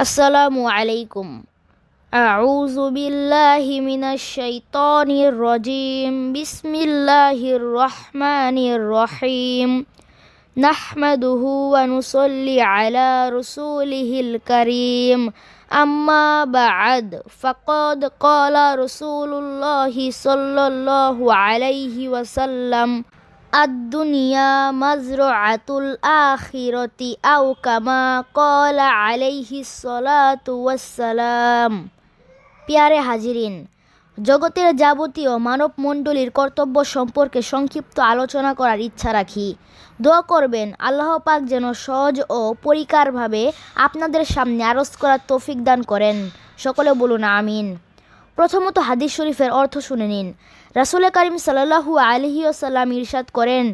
السلام عليكم أعوذ بالله من الشيطان الرجيم بسم الله الرحمن الرحيم نحمده ونصلي على رسوله الكريم أما بعد فقد قال رسول الله صلى الله عليه وسلم আদুনিয়া দুনিযা আতুল আখিরতি আউ কামা কলা আলাইহি সালাম পিয়ারে হাজিরিন জগতের যাবতীয় মানব মণ্ডলীর কর্তব্য সম্পর্কে সংক্ষিপ্ত আলোচনা করার ইচ্ছা রাখি দোয়া করবেন আল্লাহ পাক যেন সহজ ও পরিকারভাবে আপনাদের সামনে আরজ করার তৌফিক দান করেন সকলে বলুন আমিন প্রথমত হাদিস শরীফের অর্থ শুনে নিন রাসুল করিম সাল্লু আলহি ওসাল্লাম ইরশাদ করেন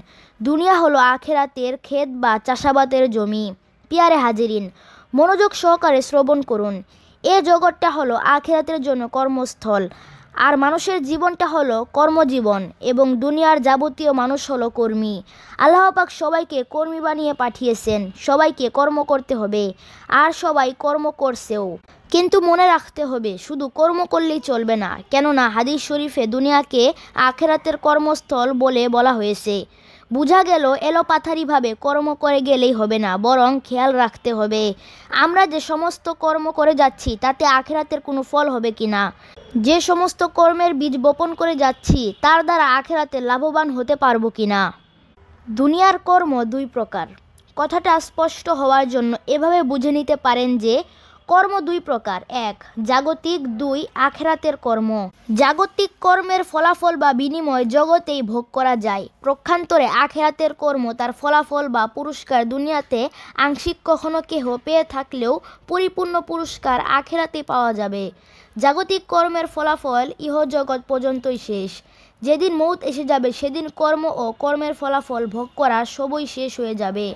দুনিয়া হলো আখেরাতের ক্ষেত বা চাষাবাদের জমি পিয়ারে হাজিরিন মনোযোগ সহকারে শ্রবণ করুন এ জগৎটা হলো আখেরাতের জন্য কর্মস্থল আর মানুষের জীবনটা হলো কর্মজীবন এবং দুনিয়ার যাবতীয় মানুষ হলো কর্মী আল্লাহপাক সবাইকে কর্মী বানিয়ে পাঠিয়েছেন সবাইকে কর্ম করতে হবে আর সবাই কর্ম করছেও কিন্তু মনে রাখতে হবে শুধু কর্ম করলেই চলবে না কেননা হাদিস শরীফে দুনিয়াকে আখেরাতের কর্মস্থল বলে বলা হয়েছে বোঝা গেল এলোপাথারিভাবে কর্ম করে গেলেই হবে না বরং খেয়াল রাখতে হবে আমরা যে সমস্ত কর্ম করে যাচ্ছি তাতে আখেরাতের কোনো ফল হবে কি না যে সমস্ত কর্মের বীজ বপন করে যাচ্ছি তার দ্বারা আখেরাতে লাভবান হতে পারবো কি না দুনিয়ার কর্ম দুই প্রকার কথাটা স্পষ্ট হওয়ার জন্য এভাবে বুঝে নিতে পারেন যে কর্ম দুই প্রকার এক জাগতিক দুই আখেরাতের কর্ম জাগতিক কর্মের ফলাফল বা বিনিময় জগতেই ভোগ করা যায় প্রক্ষান্তরে আখেরাতের কর্ম তার ফলাফল বা পুরস্কার দুনিয়াতে আংশিক কখনো কেহ পেয়ে থাকলেও পরিপূর্ণ পুরস্কার আখেরাতে পাওয়া যাবে জাগতিক কর্মের ফলাফল ইহ জগৎ পর্যন্তই শেষ যেদিন মৌত এসে যাবে সেদিন কর্ম ও কর্মের ফলাফল ভোগ করা সবই শেষ হয়ে যাবে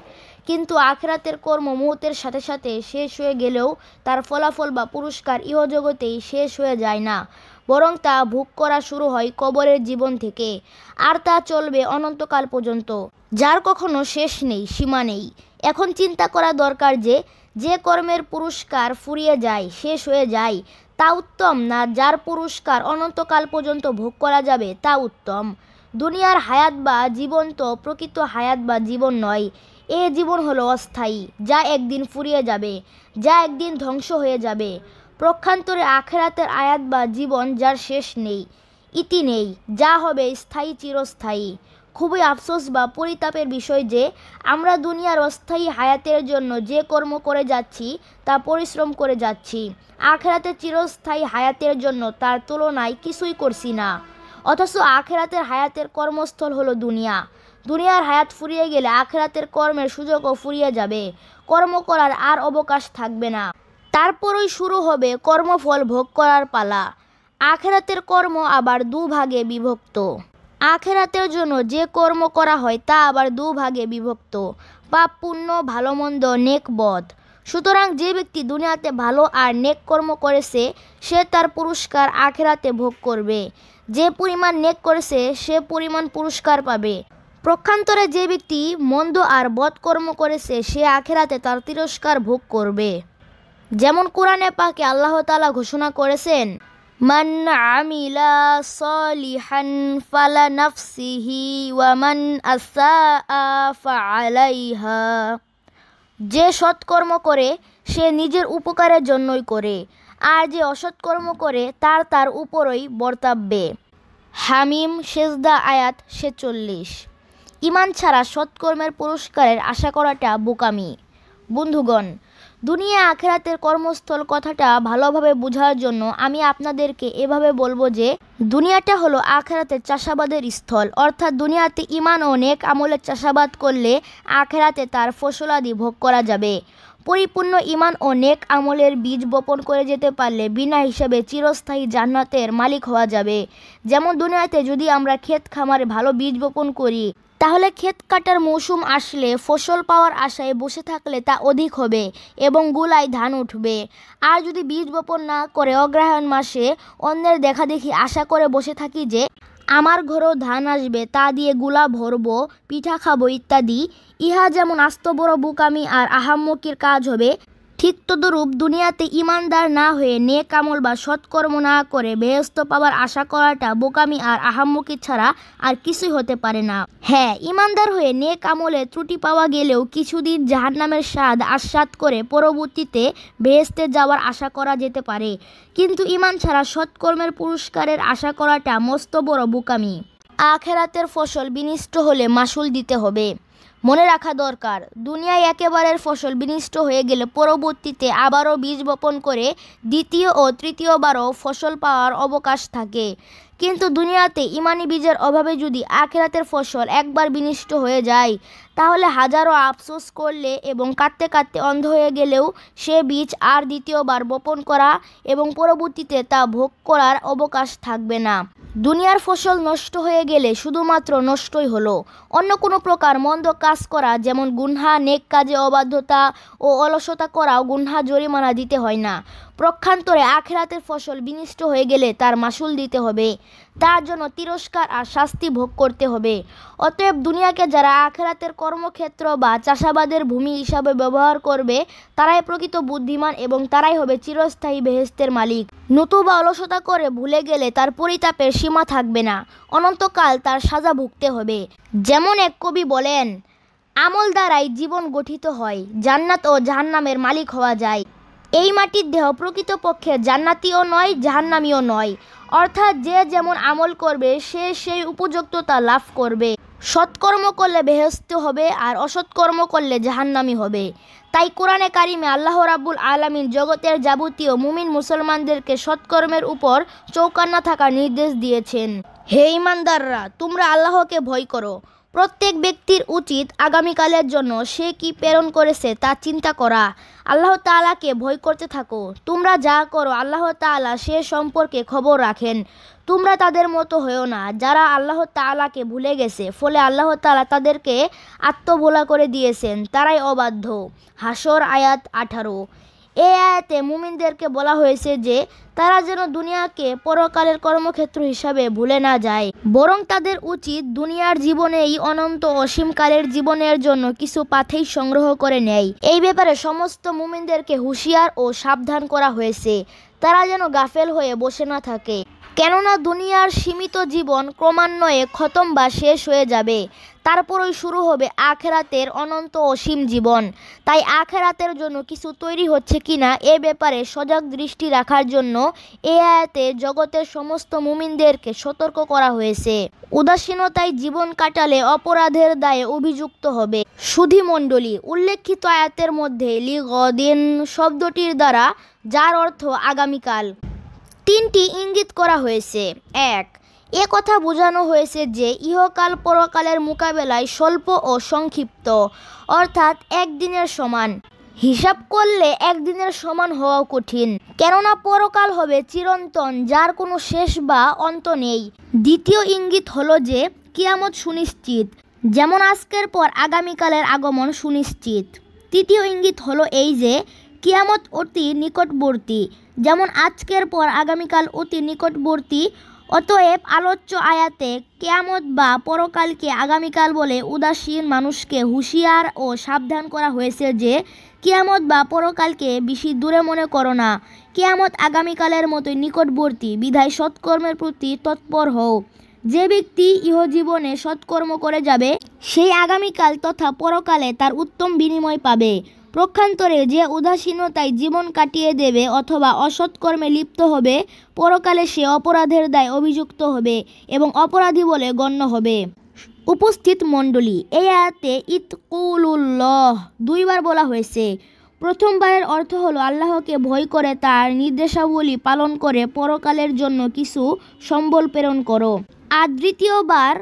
কিন্তু আখেরাতের কর্ম মুহূর্তের সাথে সাথে শেষ হয়ে গেলেও তার ফলাফল বা পুরস্কার ইহজগতেই শেষ হয়ে যায় না বরং তা ভোগ করা শুরু হয় কবরের জীবন থেকে আর তা চলবে অনন্তকাল পর্যন্ত যার কখনো শেষ নেই সীমা নেই এখন চিন্তা করা দরকার যে যে কর্মের পুরস্কার ফুরিয়ে যায় শেষ হয়ে যায় তা উত্তম না যার পুরস্কার অনন্তকাল পর্যন্ত ভোগ করা যাবে তা উত্তম দুনিয়ার হায়াত বা জীবন তো প্রকৃত হায়াত বা জীবন নয় এ জীবন হলো অস্থায়ী যা একদিন ফুরিয়ে যাবে যা একদিন ধ্বংস হয়ে যাবে প্রক্ষান্তরে আখেরাতের আয়াত বা জীবন যার শেষ নেই ইতি নেই যা হবে স্থায়ী চিরস্থায়ী খুবই আফসোস বা পরিতাপের বিষয় যে আমরা দুনিয়ার অস্থায়ী হায়াতের জন্য যে কর্ম করে যাচ্ছি তা পরিশ্রম করে যাচ্ছি আখেরাতে চিরস্থায়ী হায়াতের জন্য তার তুলনায় কিছুই করছি না অথচ আখেরাতের হায়াতের কর্মস্থল হলো দুনিয়া দুনিয়ার হায়াত ফুরিয়ে গেলে আখেরাতের কর্মের সুযোগও ফুরিয়ে যাবে কর্ম করার আর অবকাশ থাকবে না তারপরই শুরু হবে কর্মফল ভোগ করার পালা আখেরাতের কর্ম আবার দুভাগে বিভক্ত আখেরাতের জন্য যে কর্ম করা হয় তা আবার দুভাগে বিভক্ত পাপ পুণ্য ভালো মন্দ নেক বধ সুতরাং যে ব্যক্তি দুনিয়াতে ভালো আর নেক কর্ম করেছে সে তার পুরস্কার আখেরাতে ভোগ করবে যে পরিমাণ নেক করেছে সে পরিমাণ পুরস্কার পাবে প্রক্ষান্তরে যে ব্যক্তি মন্দ আর বধকর্ম করেছে সে আখেরাতে তার তিরস্কার ভোগ করবে যেমন কোরআনে পাকে আল্লাহ তালা ঘোষণা করেছেন মান আমিলা সলিহান ফালা নাফসিহি ওয়ামান আসা আলাইহা যে সৎকর্ম করে সে নিজের উপকারের জন্যই করে আর যে অসৎকর্ম করে তার তার উপরই বর্তাব্যে হামিম শেজদা আয়াত সে চল্লিশ ইমান ছাড়া সৎকর্মের পুরস্কারের আশা করাটা বোকামি বন্ধুগণ দুনিয়া আখেরাতের কর্মস্থল কথাটা ভালোভাবে বোঝার জন্য আমি আপনাদেরকে এভাবে বলবো যে দুনিয়াটা হলো আখেরাতের চাষাবাদের স্থল অর্থাৎ দুনিয়াতে ইমান অনেক আমলের চাষাবাদ করলে আখেরাতে তার ফসলাদি ভোগ করা যাবে পরিপূর্ণ ইমান ও নেক আমলের বীজ বপন করে যেতে পারলে বিনা হিসাবে চিরস্থায়ী জান্নাতের মালিক হওয়া যাবে যেমন দুনিয়াতে যদি আমরা ক্ষেত খামারে ভালো বীজ বপন করি তাহলে ক্ষেত কাটার মৌসুম আসলে ফসল পাওয়ার আশায় বসে থাকলে তা অধিক হবে এবং গুলায় ধান উঠবে আর যদি বীজ বপন না করে অগ্রহায়ণ মাসে অন্যের দেখা দেখি আশা করে বসে থাকি যে আমার ঘরেও ধান আসবে তা দিয়ে গুলা ভরব পিঠা খাবো ইত্যাদি ইহা যেমন আস্ত বড় বুকামি আর আহাম্মকির কাজ হবে ঠিক তদরূপ দুনিয়াতে ইমানদার না হয়ে নেকামল বা সৎকর্ম না করে বেহস্ত পাওয়ার আশা করাটা বোকামি আর আহাম্মকি ছাড়া আর কিছুই হতে পারে না হ্যাঁ ইমানদার হয়ে নেক আমলে ত্রুটি পাওয়া গেলেও কিছুদিন জাহান্নামের স্বাদ আস্বাদ করে পরবর্তীতে বেহেস্তে যাওয়ার আশা করা যেতে পারে কিন্তু ইমান ছাড়া সৎকর্মের পুরস্কারের আশা করাটা মস্ত বড় বোকামি আখেরাতের ফসল বিনিষ্ট হলে মাসুল দিতে হবে মনে রাখা দরকার দুনিয়ায় একেবারের ফসল বিনষ্ট হয়ে গেলে পরবর্তীতে আবারও বীজ বপন করে দ্বিতীয় ও তৃতীয়বারও ফসল পাওয়ার অবকাশ থাকে কিন্তু দুনিয়াতে ইমানি বীজের অভাবে যদি আখেরাতের ফসল একবার বিনষ্ট হয়ে যায় তাহলে হাজারো আফসোস করলে এবং কাঁদতে কাঁদতে অন্ধ হয়ে গেলেও সে বীজ আর দ্বিতীয়বার বপন করা এবং পরবর্তীতে তা ভোগ করার অবকাশ থাকবে না দুনিয়ার ফসল নষ্ট হয়ে গেলে শুধুমাত্র নষ্টই হলো অন্য কোনো প্রকার মন্দ কাজ করা যেমন গুনহা নেক কাজে অবাধ্যতা ও অলসতা করাও গুনহা জরিমানা দিতে হয় না প্রক্ষান্তরে আখেরাতের ফসল বিনিষ্ট হয়ে গেলে তার মাসুল দিতে হবে তার জন্য তিরস্কার আর শাস্তি ভোগ করতে হবে অতএব দুনিয়াকে যারা আখেরাতের কর্মক্ষেত্র বা চাষাবাদের ভূমি হিসাবে ব্যবহার করবে তারাই প্রকৃত বুদ্ধিমান এবং তারাই হবে চিরস্থায়ী বেহেস্তের মালিক নতুবা অলসতা করে ভুলে গেলে তার পরিতাপের সীমা থাকবে না অনন্তকাল তার সাজা ভুগতে হবে যেমন এক কবি বলেন আমল দ্বারাই জীবন গঠিত হয় জান্নাত ও জাহান্নামের মালিক হওয়া যায় এই মাটির দেহ প্রকৃতপক্ষে জান্নাতিও নয় জাহান্নামীও নয় অর্থাৎ যে যেমন আমল করবে সে সেই উপযুক্ততা লাভ করবে সৎকর্ম করলে বেহস্ত হবে আর অসৎকর্ম করলে জাহান্নামি হবে তাই কোরআনে কারিমে আল্লাহ রাবুল আলমিন জগতের যাবতীয় মুমিন মুসলমানদেরকে সৎকর্মের উপর চৌকান্না থাকার নির্দেশ দিয়েছেন হে ইমানদাররা তোমরা আল্লাহকে ভয় করো প্রত্যেক ব্যক্তির উচিত আগামীকালের জন্য সে কি প্রেরণ করেছে তা চিন্তা করা আল্লাহ তালাকে ভয় করতে থাকো তোমরা যা করো আল্লাহ তালা সে সম্পর্কে খবর রাখেন তোমরা তাদের মতো হয়েও না যারা আল্লাহ তালাকে ভুলে গেছে ফলে আল্লাহ তালা তাদেরকে আত্মভোলা করে দিয়েছেন তারাই অবাধ্য হাসর আয়াত আঠারো এ আয়াতে মুমিনদেরকে বলা হয়েছে যে তারা যেন দুনিয়াকে পরকালের কর্মক্ষেত্র হিসাবে ভুলে না যায় বরং তাদের উচিত দুনিয়ার জীবনে এই অনন্ত অসীমকালের জীবনের জন্য কিছু পাথেই সংগ্রহ করে নেয় এই ব্যাপারে সমস্ত মুমিনদেরকে হুঁশিয়ার ও সাবধান করা হয়েছে তারা যেন গাফেল হয়ে বসে না থাকে কেননা দুনিয়ার সীমিত জীবন ক্রমান্বয়ে খতম বা শেষ হয়ে যাবে তারপরই শুরু হবে আখেরাতের অনন্ত অসীম জীবন তাই আখেরাতের জন্য কিছু তৈরি হচ্ছে কিনা এ ব্যাপারে সজাগ দৃষ্টি রাখার জন্য এ আয়াতে জগতের সমস্ত মুমিনদেরকে সতর্ক করা হয়েছে উদাসীনতায় জীবন কাটালে অপরাধের দায়ে অভিযুক্ত হবে সুধি মণ্ডলী উল্লেখিত আয়াতের মধ্যে লিগদিন শব্দটির দ্বারা যার অর্থ আগামীকাল তিনটি ইঙ্গিত করা হয়েছে এক এ কথা বোঝানো হয়েছে যে ইহকাল পরকালের মোকাবেলায় স্বল্প ও সংক্ষিপ্ত অর্থাৎ একদিনের সমান হিসাব করলে একদিনের সমান হওয়া কঠিন কেননা পরকাল হবে চিরন্তন যার কোনো শেষ বা অন্ত নেই দ্বিতীয় ইঙ্গিত হলো যে কিয়ামত সুনিশ্চিত যেমন আজকের পর আগামীকালের আগমন সুনিশ্চিত তৃতীয় ইঙ্গিত হলো এই যে কিয়ামত অতি নিকটবর্তী যেমন আজকের পর আগামীকাল অতি নিকটবর্তী অতএব আলোচ্য আয়াতে কেয়ামত বা পরকালকে আগামীকাল বলে উদাসীন মানুষকে হুঁশিয়ার ও সাবধান করা হয়েছে যে কেয়ামত বা পরকালকে বেশি দূরে মনে করো না কেয়ামত আগামীকালের মতোই নিকটবর্তী বিধায় সৎকর্মের প্রতি তৎপর হও যে ব্যক্তি ইহজীবনে সৎকর্ম করে যাবে সেই আগামীকাল তথা পরকালে তার উত্তম বিনিময় পাবে প্রক্ষান্তরে যে উদাসীনতায় জীবন কাটিয়ে দেবে অথবা অসৎকর্মে লিপ্ত হবে পরকালে সে অপরাধের দায় অভিযুক্ত হবে এবং অপরাধী বলে গণ্য হবে উপস্থিত মণ্ডলী এই আয়াতে ইতকুল্লহ দুইবার বলা হয়েছে প্রথমবারের অর্থ হলো আল্লাহকে ভয় করে তার নির্দেশাবলী পালন করে পরকালের জন্য কিছু সম্বল প্রেরণ করো আর দ্বিতীয়বার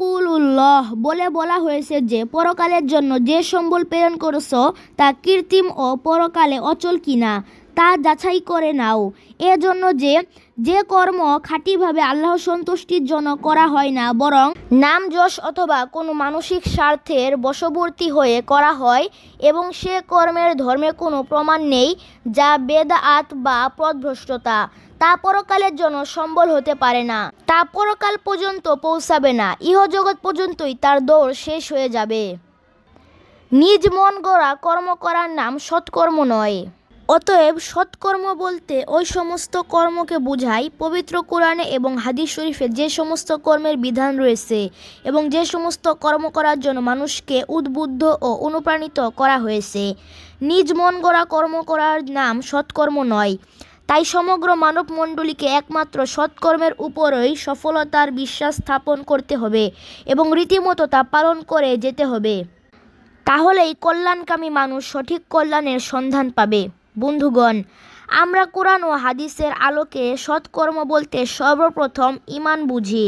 কুলুল্লহ বলে বলা হয়েছে যে পরকালের জন্য যে সম্বল প্রেরণ করছ তা কৃত্রিম ও পরকালে অচল কিনা তা যাচাই করে নাও এজন্য যে যে কর্ম খাঁটিভাবে আল্লাহ সন্তুষ্টির জন্য করা হয় না বরং নাম যশ অথবা কোনো মানসিক স্বার্থের বশবর্তী হয়ে করা হয় এবং সে কর্মের ধর্মে কোনো প্রমাণ নেই যা আত বা পদভ্রষ্টতা তা পরকালের জন্য সম্বল হতে পারে না তা পরকাল পর্যন্ত পৌঁছাবে না ইহজগৎ পর্যন্তই তার দৌড় শেষ হয়ে যাবে নিজ মন গড়া কর্ম করার নাম সৎকর্ম নয় অতএব সৎকর্ম বলতে ওই সমস্ত কর্মকে বোঝায় পবিত্র কোরআনে এবং হাদিস শরীফে যে সমস্ত কর্মের বিধান রয়েছে এবং যে সমস্ত কর্ম করার জন্য মানুষকে উদ্বুদ্ধ ও অনুপ্রাণিত করা হয়েছে নিজ মন গড়া কর্ম করার নাম সৎকর্ম নয় তাই সমগ্র মানবমণ্ডলীকে একমাত্র সৎকর্মের উপরই সফলতার বিশ্বাস স্থাপন করতে হবে এবং রীতিমতো তা পালন করে যেতে হবে তাহলেই কল্যাণকামী মানুষ সঠিক কল্যাণের সন্ধান পাবে বন্ধুগণ আমরা কোরআন ও হাদিসের আলোকে সৎকর্ম বলতে সর্বপ্রথম ইমান বুঝি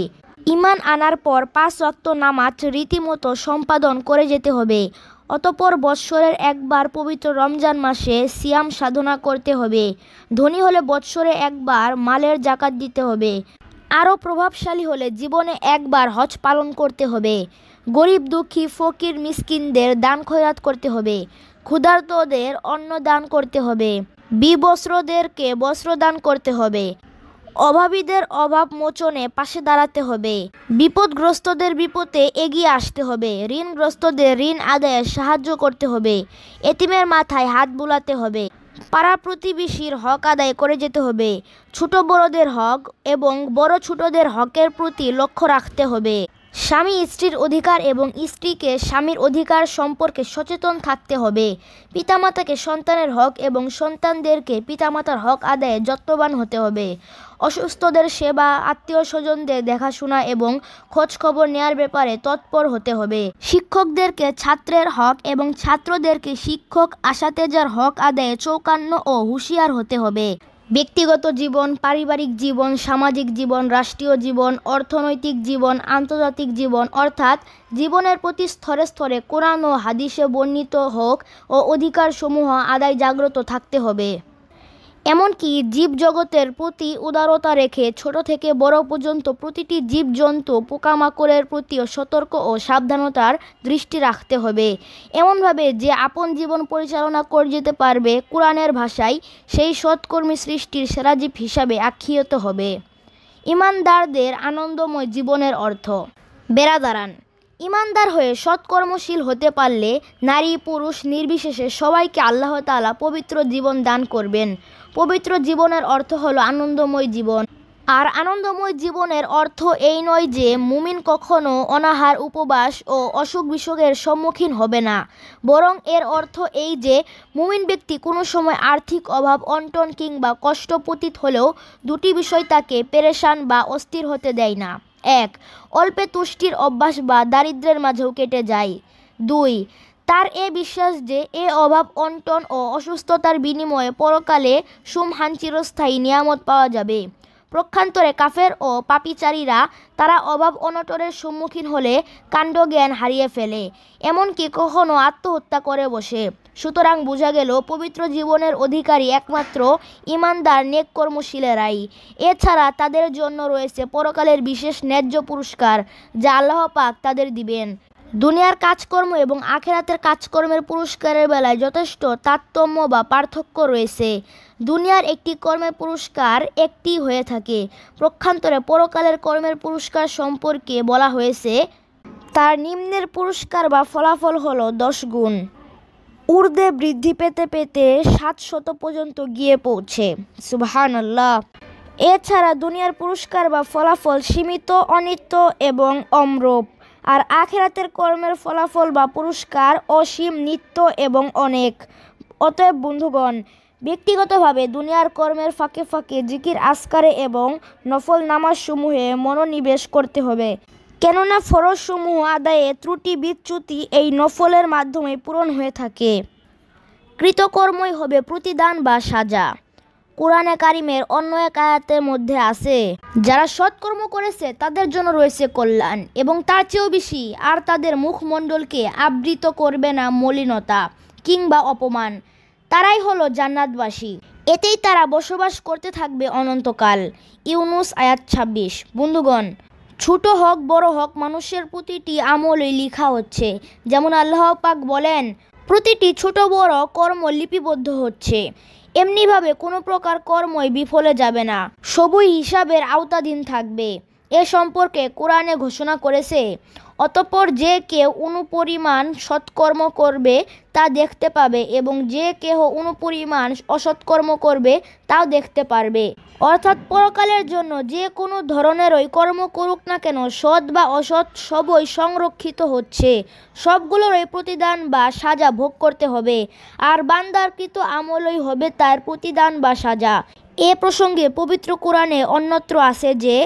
ইমান আনার পর পাঁচ রক্ত নামাজ রীতিমতো সম্পাদন করে যেতে হবে অতপর বৎসরের একবার পবিত্র রমজান মাসে সিয়াম সাধনা করতে হবে ধনী হলে বৎসরে একবার মালের জাকাত দিতে হবে আরও প্রভাবশালী হলে জীবনে একবার হজ পালন করতে হবে গরিব দুঃখী ফকির মিসকিনদের দান খয়রাত করতে হবে ক্ষুধার্তদের অন্ন দান করতে হবে বিবস্ত্রদেরকে বস্ত্র দান করতে হবে অভাবীদের অভাব মোচনে পাশে দাঁড়াতে হবে বিপদগ্রস্তদের বিপদে এগিয়ে আসতে হবে ঋণগ্রস্তদের ঋণ আদায়ে সাহায্য করতে হবে এতিমের মাথায় হাত বুলাতে হবে পাড়া প্রতিবেশীর হক আদায় করে যেতে হবে ছোট বড়দের হক এবং বড় ছোটদের হকের প্রতি লক্ষ্য রাখতে হবে স্বামী স্ত্রীর অধিকার এবং স্ত্রীকে স্বামীর অধিকার সম্পর্কে সচেতন থাকতে হবে পিতামাতাকে সন্তানের হক এবং সন্তানদেরকে পিতামাতার হক আদায়ে যত্নবান হতে হবে অসুস্থদের সেবা আত্মীয় স্বজনদের দেখাশোনা এবং খোঁজখবর নেয়ার ব্যাপারে তৎপর হতে হবে শিক্ষকদেরকে ছাত্রের হক এবং ছাত্রদেরকে শিক্ষক আশাতেজার হক আদায়ে চৌকান্ন ও হুঁশিয়ার হতে হবে ব্যক্তিগত জীবন পারিবারিক জীবন সামাজিক জীবন রাষ্ট্রীয় জীবন অর্থনৈতিক জীবন আন্তর্জাতিক জীবন অর্থাৎ জীবনের প্রতি স্তরে স্তরে কোরআন ও হাদিসে বর্ণিত হোক ও অধিকারসমূহ আদায় জাগ্রত থাকতে হবে এমনকি জীবজগতের প্রতি উদারতা রেখে ছোট থেকে বড় পর্যন্ত প্রতিটি জীবজন্তু পোকামাকড়ের প্রতিও সতর্ক ও সাবধানতার দৃষ্টি রাখতে হবে এমনভাবে যে আপন জীবন পরিচালনা করে যেতে পারবে কোরআনের ভাষায় সেই সৎকর্মী সৃষ্টির সেরাজীব হিসাবে আখ্যিত হবে ইমানদারদের আনন্দময় জীবনের অর্থ বেড়া দাঁড়ান ইমানদার হয়ে সৎকর্মশীল হতে পারলে নারী পুরুষ নির্বিশেষে সবাইকে আল্লাহ তালা পবিত্র জীবন দান করবেন পবিত্র জীবনের অর্থ হলো আনন্দময় জীবন আর আনন্দময় জীবনের অর্থ এই নয় যে মুমিন কখনো অনাহার উপবাস ও অসুখ বিসুখের সম্মুখীন হবে না বরং এর অর্থ এই যে মুমিন ব্যক্তি কোনো সময় আর্থিক অভাব অন্টন কিংবা কষ্ট পতিত হলেও দুটি বিষয় তাকে পেরেশান বা অস্থির হতে দেয় না এক অল্পে তুষ্টির অভ্যাস বা দারিদ্রের মাঝেও কেটে যায় দুই তার এ বিশ্বাস যে এ অভাব অন্টন ও অসুস্থতার বিনিময়ে পরকালে সুমহান চিরস্থায়ী নিয়ামত পাওয়া যাবে প্রক্ষান্তরে কাফের ও পাপিচারীরা তারা অভাব অনটনের সম্মুখীন হলে কাণ্ডজ্ঞান হারিয়ে ফেলে এমনকি কখনো আত্মহত্যা করে বসে সুতরাং বোঝা গেল পবিত্র জীবনের অধিকারী একমাত্র ইমানদার নেক কর্মশীলেরাই এছাড়া তাদের জন্য রয়েছে পরকালের বিশেষ ন্যায্য পুরস্কার যা আল্লাহ পাক তাদের দিবেন দুনিয়ার কাজকর্ম এবং আখেরাতের কাজকর্মের পুরস্কারের বেলায় যথেষ্ট তারতম্য বা পার্থক্য রয়েছে দুনিয়ার একটি কর্মের পুরস্কার একটি হয়ে থাকে প্রক্ষান্তরে পরকালের কর্মের পুরস্কার সম্পর্কে বলা হয়েছে তার নিম্নের পুরস্কার বা ফলাফল হল দশ গুণ উর্দে বৃদ্ধি পেতে পেতে সাত শত পর্যন্ত গিয়ে পৌঁছে সুবাহান আল্লাহ এছাড়া দুনিয়ার পুরস্কার বা ফলাফল সীমিত অনিত্য এবং অমরূপ আর আখেরাতের কর্মের ফলাফল বা পুরস্কার অসীম নিত্য এবং অনেক অতএব বন্ধুগণ ব্যক্তিগতভাবে দুনিয়ার কর্মের ফাঁকে ফাঁকে জিকির আসকারে এবং নফল নামাজ সমূহে মনোনিবেশ করতে হবে কেননা ফরজসমূহ আদায়ে ত্রুটি বিচ্যুতি এই নফলের মাধ্যমে পূরণ হয়ে থাকে কৃতকর্মই হবে প্রতিদান বা সাজা কোরআনে কারিমের অন্য এক আয়াতের মধ্যে আছে যারা সৎকর্ম করেছে তাদের জন্য রয়েছে কল্যাণ এবং তার চেয়েও বেশি আর তাদের মুখমণ্ডলকে আবৃত করবে না মলিনতা কিংবা অপমান তারাই হলো জান্নাতবাসী এতেই তারা বসবাস করতে থাকবে অনন্তকাল ইউনুস আয়াত ছাব্বিশ বন্ধুগণ ছোট হক বড় হক মানুষের প্রতিটি আমলই লিখা হচ্ছে যেমন আল্লাহ পাক বলেন প্রতিটি ছোট বড় কর্ম লিপিবদ্ধ হচ্ছে এমনিভাবে কোনো প্রকার কর্মই বিফলে যাবে না সবই হিসাবের আওতাধীন থাকবে এ সম্পর্কে কোরআনে ঘোষণা করেছে অতপর যে কেউ অনুপরিমাণ সৎকর্ম করবে তা দেখতে পাবে এবং যে কেহ অনুপরিমাণ অসৎকর্ম করবে তাও দেখতে পারবে অর্থাৎ পরকালের জন্য যে কোনো ধরনেরই কর্ম করুক না কেন সৎ বা অসৎ সবই সংরক্ষিত হচ্ছে সবগুলোরই প্রতিদান বা সাজা ভোগ করতে হবে আর বান্দারকৃত আমলই হবে তার প্রতিদান বা সাজা এ প্রসঙ্গে পবিত্র কোরআনে অন্যত্র আছে যে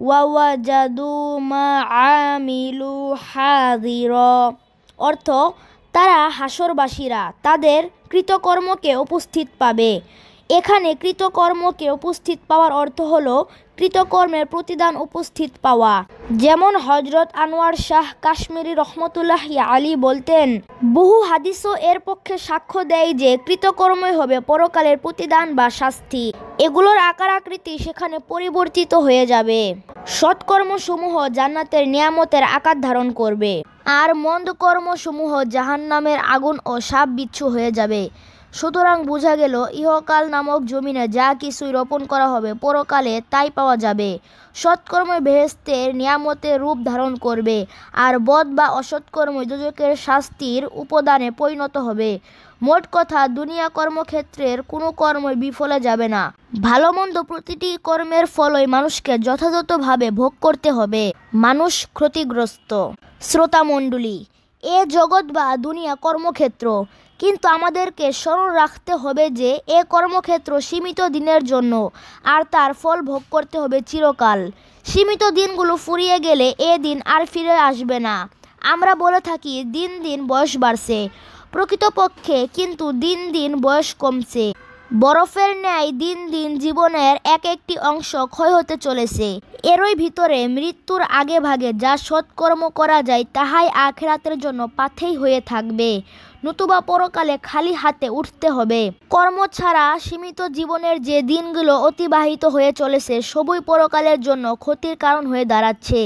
ওয়াজাদু মা আমিলু হাজির অর্থ তারা হাসরবাসীরা তাদের কৃতকর্মকে উপস্থিত পাবে এখানে কৃতকর্মকে উপস্থিত পাওয়ার অর্থ হল কৃতকর্মের প্রতিদান উপস্থিত পাওয়া যেমন হজরত আনোয়ার শাহ কাশ্মীরি রহমতুল্লাহ আলী বলতেন বহু হাদিসও এর পক্ষে সাক্ষ্য দেয় যে কৃতকর্মই হবে পরকালের প্রতিদান বা শাস্তি এগুলোর আকার আকৃতি সেখানে পরিবর্তিত হয়ে যাবে সৎকর্মসমূহ জান্নাতের নিয়ামতের আকার ধারণ করবে আর মন্দ কর্মসমূহ জাহান্নামের আগুন ও সাপ বিচ্ছু হয়ে যাবে সুতরাং বোঝা গেল ইহকাল নামক জমিনে যা কিছুই রোপণ করা হবে পরকালে তাই পাওয়া যাবে সৎকর্মে বেহেস্তের নিয়ামতের রূপ ধারণ করবে আর বদ বা অসৎকর্ম যোজকের শাস্তির উপাদানে পরিণত হবে মোট কথা দুনিয়া কর্মক্ষেত্রের কোনো কর্মই বিফলে যাবে না ভালো মন্দ প্রতিটি কর্মের ফলই মানুষকে যথাযথভাবে ভোগ করতে হবে মানুষ ক্ষতিগ্রস্ত শ্রোতা মণ্ডলী এ জগৎ বা দুনিয়া কর্মক্ষেত্র কিন্তু আমাদেরকে স্মরণ রাখতে হবে যে এ কর্মক্ষেত্র সীমিত দিনের জন্য আর তার ফল ভোগ করতে হবে চিরকাল সীমিত দিনগুলো ফুরিয়ে গেলে এ দিন আর ফিরে আসবে না আমরা বলে থাকি দিন দিন বয়স বাড়ছে প্রকৃতপক্ষে কিন্তু দিন দিন বয়স কমছে বরফের ন্যায় দিন দিন জীবনের এক একটি অংশ ক্ষয় হতে চলেছে এরই ভিতরে মৃত্যুর আগে ভাগে যা সৎকর্ম করা যায় তাহাই আখেরাতের জন্য পাথেই হয়ে থাকবে নতুবা পরকালে খালি হাতে উঠতে হবে কর্ম ছাড়া সীমিত জীবনের যে দিনগুলো অতিবাহিত হয়ে চলেছে সবই পরকালের জন্য ক্ষতির কারণ হয়ে দাঁড়াচ্ছে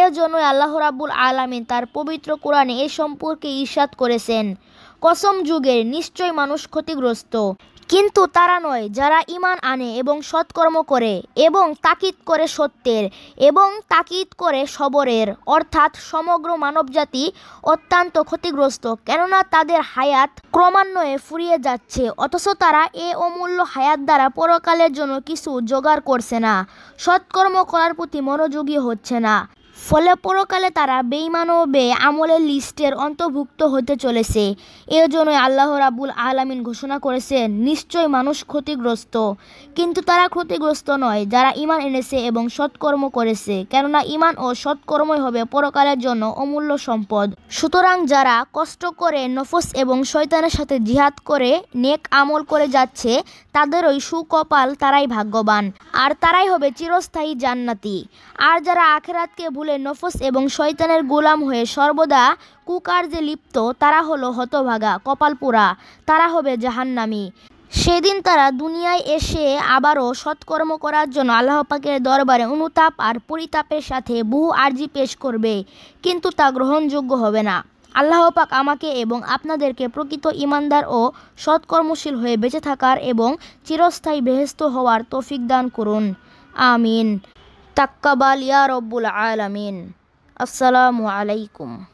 এর জন্য আল্লাহ রাবুল আলামিন তার পবিত্র কোরআনে এ সম্পর্কে ইস্বাত করেছেন কসম যুগের নিশ্চয় মানুষ ক্ষতিগ্রস্ত কিন্তু তারা নয় যারা ইমান আনে এবং সৎকর্ম করে এবং তাকিদ করে সত্যের এবং তাকিদ করে সবরের অর্থাৎ সমগ্র মানবজাতি অত্যন্ত ক্ষতিগ্রস্ত কেননা তাদের হায়াত ক্রমান্বয়ে ফুরিয়ে যাচ্ছে অথচ তারা এ অমূল্য হায়াত দ্বারা পরকালের জন্য কিছু জোগাড় করছে না সৎকর্ম করার প্রতি মনোযোগী হচ্ছে না ফলে পরকালে তারা বেঈমান ও বে আমলের লিস্টের অন্তর্ভুক্ত হতে চলেছে এর জন্য আল্লাহ রাবুল আলামিন ঘোষণা করেছেন নিশ্চয় মানুষ ক্ষতিগ্রস্ত কিন্তু তারা ক্ষতিগ্রস্ত নয় যারা ইমান এনেছে এবং সৎকর্ম করেছে কেননা ইমান ও সৎকর্মই হবে পরকালের জন্য অমূল্য সম্পদ সুতরাং যারা কষ্ট করে নফস এবং শয়তানের সাথে জিহাদ করে নেক আমল করে যাচ্ছে তাদেরই সুকপাল তারাই ভাগ্যবান আর তারাই হবে চিরস্থায়ী জান্নাতি আর যারা আখেরাতকে ভুলে হয়ে নফস এবং শয়তানের গোলাম হয়ে সর্বদা কুকার্যে লিপ্ত তারা হলো হতভাগা কপালপুরা তারা হবে জাহান্নামি সেদিন তারা দুনিয়ায় এসে আবারও সৎকর্ম করার জন্য আল্লাহ পাকের দরবারে অনুতাপ আর পরিতাপের সাথে বহু আর্জি পেশ করবে কিন্তু তা গ্রহণযোগ্য হবে না আল্লাহ পাক আমাকে এবং আপনাদেরকে প্রকৃত ইমানদার ও সৎকর্মশীল হয়ে বেঁচে থাকার এবং চিরস্থায়ী বেহেস্ত হওয়ার তৌফিক দান করুন আমিন تقبل يا رب العالمين السلام عليكم